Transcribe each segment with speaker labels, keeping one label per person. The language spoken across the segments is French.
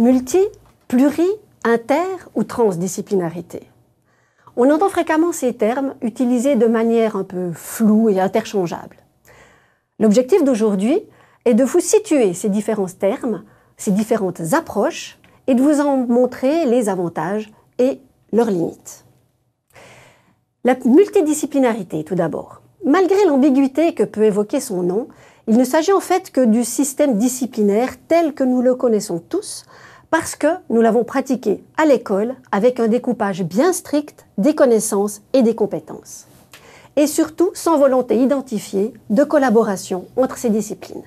Speaker 1: multi, pluri, inter ou transdisciplinarité. On entend fréquemment ces termes utilisés de manière un peu floue et interchangeable. L'objectif d'aujourd'hui est de vous situer ces différents termes, ces différentes approches, et de vous en montrer les avantages et leurs limites. La multidisciplinarité, tout d'abord. Malgré l'ambiguïté que peut évoquer son nom, il ne s'agit en fait que du système disciplinaire tel que nous le connaissons tous, parce que nous l'avons pratiqué à l'école avec un découpage bien strict des connaissances et des compétences. Et surtout sans volonté identifiée de collaboration entre ces disciplines.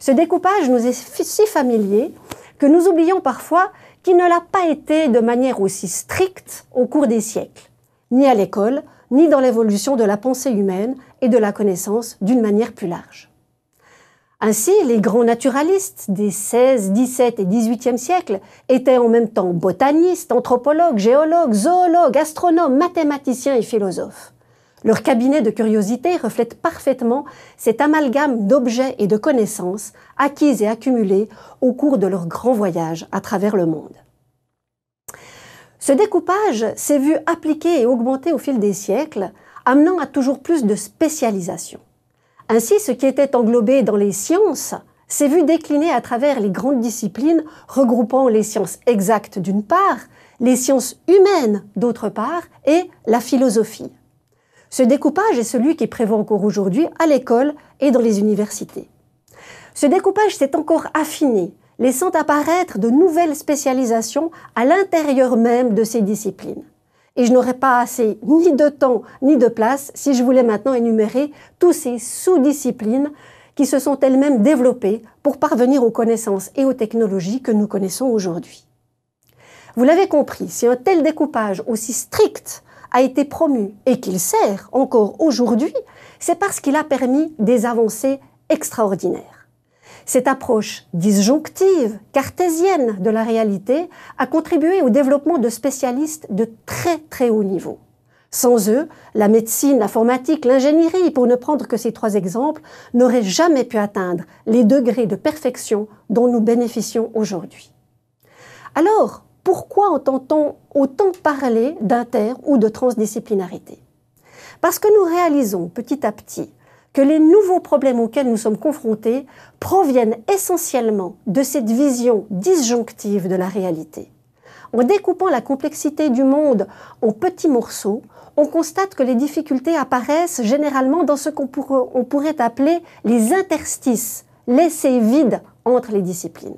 Speaker 1: Ce découpage nous est si familier que nous oublions parfois qu'il ne l'a pas été de manière aussi stricte au cours des siècles, ni à l'école, ni dans l'évolution de la pensée humaine et de la connaissance d'une manière plus large. Ainsi, les grands naturalistes des 16, 17 et 18e siècles étaient en même temps botanistes, anthropologues, géologues, zoologues, astronomes, mathématiciens et philosophes. Leur cabinet de curiosité reflète parfaitement cet amalgame d'objets et de connaissances acquises et accumulées au cours de leurs grands voyages à travers le monde. Ce découpage s'est vu appliqué et augmenté au fil des siècles, amenant à toujours plus de spécialisation. Ainsi, ce qui était englobé dans les sciences s'est vu décliner à travers les grandes disciplines regroupant les sciences exactes d'une part, les sciences humaines d'autre part et la philosophie. Ce découpage est celui qui prévaut encore aujourd'hui à l'école et dans les universités. Ce découpage s'est encore affiné, laissant apparaître de nouvelles spécialisations à l'intérieur même de ces disciplines et je n'aurais pas assez ni de temps ni de place si je voulais maintenant énumérer toutes ces sous-disciplines qui se sont elles-mêmes développées pour parvenir aux connaissances et aux technologies que nous connaissons aujourd'hui. Vous l'avez compris, si un tel découpage aussi strict a été promu et qu'il sert encore aujourd'hui, c'est parce qu'il a permis des avancées extraordinaires. Cette approche disjonctive, cartésienne de la réalité a contribué au développement de spécialistes de très très haut niveau. Sans eux, la médecine, l'informatique, l'ingénierie, pour ne prendre que ces trois exemples, n'auraient jamais pu atteindre les degrés de perfection dont nous bénéficions aujourd'hui. Alors, pourquoi entend-on autant parler d'inter ou de transdisciplinarité Parce que nous réalisons petit à petit que les nouveaux problèmes auxquels nous sommes confrontés proviennent essentiellement de cette vision disjonctive de la réalité. En découpant la complexité du monde en petits morceaux, on constate que les difficultés apparaissent généralement dans ce qu'on pourrait appeler les interstices, laissés vides entre les disciplines.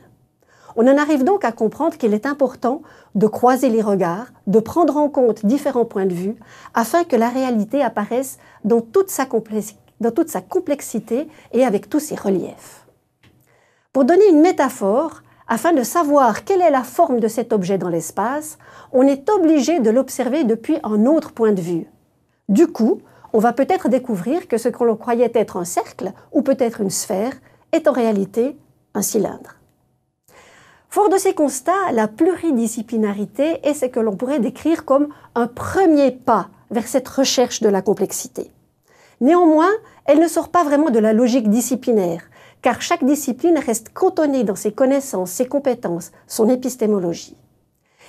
Speaker 1: On en arrive donc à comprendre qu'il est important de croiser les regards, de prendre en compte différents points de vue, afin que la réalité apparaisse dans toute sa complexité dans toute sa complexité et avec tous ses reliefs. Pour donner une métaphore, afin de savoir quelle est la forme de cet objet dans l'espace, on est obligé de l'observer depuis un autre point de vue. Du coup, on va peut-être découvrir que ce que l'on croyait être un cercle, ou peut-être une sphère, est en réalité un cylindre. Fort de ces constats, la pluridisciplinarité est ce que l'on pourrait décrire comme un premier pas vers cette recherche de la complexité. Néanmoins, elle ne sort pas vraiment de la logique disciplinaire, car chaque discipline reste cantonnée dans ses connaissances, ses compétences, son épistémologie.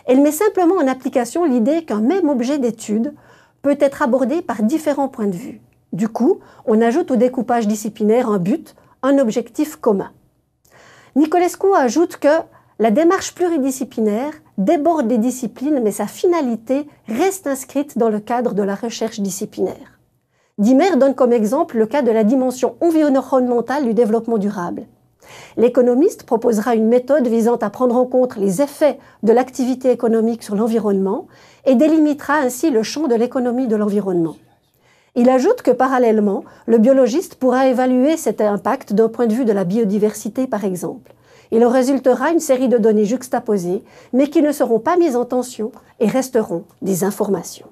Speaker 1: Elle met simplement en application l'idée qu'un même objet d'étude peut être abordé par différents points de vue. Du coup, on ajoute au découpage disciplinaire un but, un objectif commun. Nicolescu ajoute que la démarche pluridisciplinaire déborde des disciplines, mais sa finalité reste inscrite dans le cadre de la recherche disciplinaire. Dimer donne comme exemple le cas de la dimension environnementale du développement durable. L'économiste proposera une méthode visant à prendre en compte les effets de l'activité économique sur l'environnement et délimitera ainsi le champ de l'économie de l'environnement. Il ajoute que parallèlement, le biologiste pourra évaluer cet impact d'un point de vue de la biodiversité par exemple. Il en résultera une série de données juxtaposées, mais qui ne seront pas mises en tension et resteront des informations.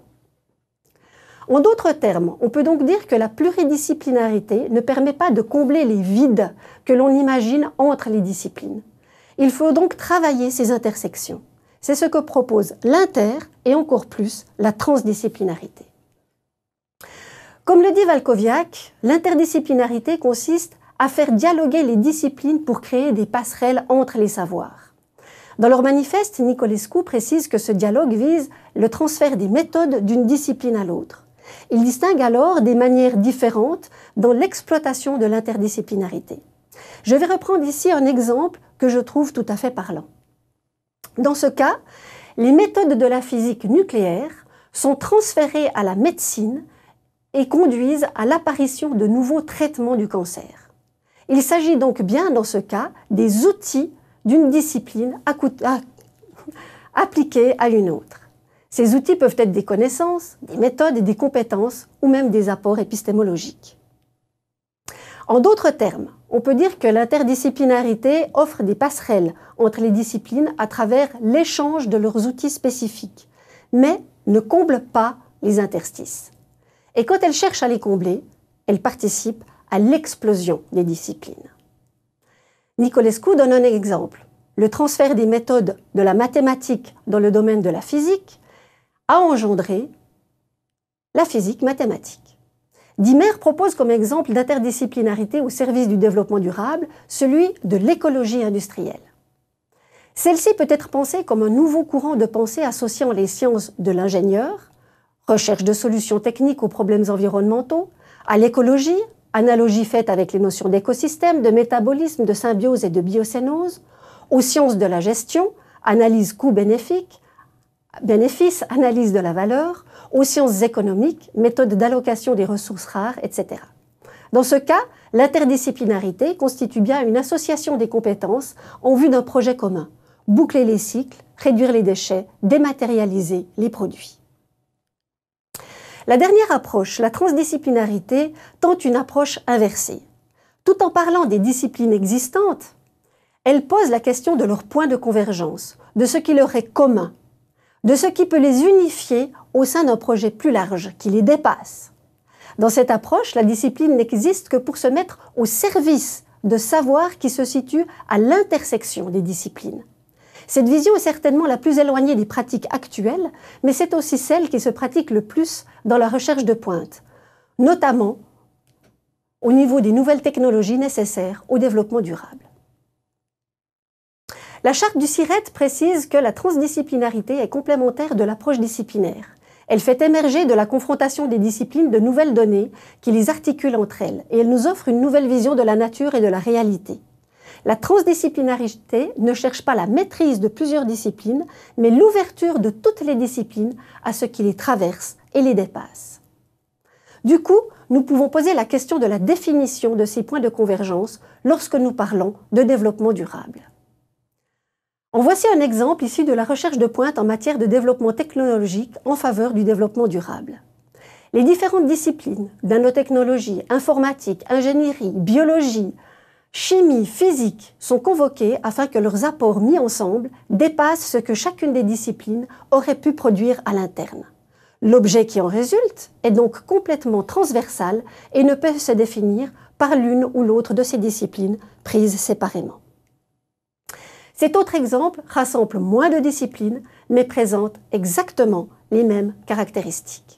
Speaker 1: En d'autres termes, on peut donc dire que la pluridisciplinarité ne permet pas de combler les vides que l'on imagine entre les disciplines. Il faut donc travailler ces intersections. C'est ce que propose l'inter et encore plus la transdisciplinarité. Comme le dit Valkoviak, l'interdisciplinarité consiste à faire dialoguer les disciplines pour créer des passerelles entre les savoirs. Dans leur manifeste, Nicolescu précise que ce dialogue vise le transfert des méthodes d'une discipline à l'autre. Il distingue alors des manières différentes dans l'exploitation de l'interdisciplinarité. Je vais reprendre ici un exemple que je trouve tout à fait parlant. Dans ce cas, les méthodes de la physique nucléaire sont transférées à la médecine et conduisent à l'apparition de nouveaux traitements du cancer. Il s'agit donc bien dans ce cas des outils d'une discipline appliqués appliquée à une autre. Ces outils peuvent être des connaissances, des méthodes et des compétences, ou même des apports épistémologiques. En d'autres termes, on peut dire que l'interdisciplinarité offre des passerelles entre les disciplines à travers l'échange de leurs outils spécifiques, mais ne comble pas les interstices. Et quand elle cherche à les combler, elle participe à l'explosion des disciplines. Nicolescu donne un exemple. Le transfert des méthodes de la mathématique dans le domaine de la physique a engendré la physique mathématique. Dimer propose comme exemple d'interdisciplinarité au service du développement durable celui de l'écologie industrielle. Celle-ci peut être pensée comme un nouveau courant de pensée associant les sciences de l'ingénieur, recherche de solutions techniques aux problèmes environnementaux, à l'écologie, analogie faite avec les notions d'écosystème, de métabolisme, de symbiose et de biocénose, aux sciences de la gestion, analyse coût-bénéfique, bénéfices, analyse de la valeur, aux sciences économiques, méthodes d'allocation des ressources rares, etc. Dans ce cas, l'interdisciplinarité constitue bien une association des compétences en vue d'un projet commun, boucler les cycles, réduire les déchets, dématérialiser les produits. La dernière approche, la transdisciplinarité, tente une approche inversée. Tout en parlant des disciplines existantes, elle pose la question de leur point de convergence, de ce qui leur est commun de ce qui peut les unifier au sein d'un projet plus large, qui les dépasse. Dans cette approche, la discipline n'existe que pour se mettre au service de savoirs qui se situent à l'intersection des disciplines. Cette vision est certainement la plus éloignée des pratiques actuelles, mais c'est aussi celle qui se pratique le plus dans la recherche de pointe, notamment au niveau des nouvelles technologies nécessaires au développement durable. La charte du CIRET précise que la transdisciplinarité est complémentaire de l'approche disciplinaire. Elle fait émerger de la confrontation des disciplines de nouvelles données qui les articulent entre elles et elle nous offre une nouvelle vision de la nature et de la réalité. La transdisciplinarité ne cherche pas la maîtrise de plusieurs disciplines, mais l'ouverture de toutes les disciplines à ce qui les traverse et les dépasse. Du coup, nous pouvons poser la question de la définition de ces points de convergence lorsque nous parlons de développement durable. En voici un exemple issu de la recherche de pointe en matière de développement technologique en faveur du développement durable. Les différentes disciplines, nanotechnologie, informatique, ingénierie, biologie, chimie, physique, sont convoquées afin que leurs apports mis ensemble dépassent ce que chacune des disciplines aurait pu produire à l'interne. L'objet qui en résulte est donc complètement transversal et ne peut se définir par l'une ou l'autre de ces disciplines prises séparément. Cet autre exemple rassemble moins de disciplines, mais présente exactement les mêmes caractéristiques.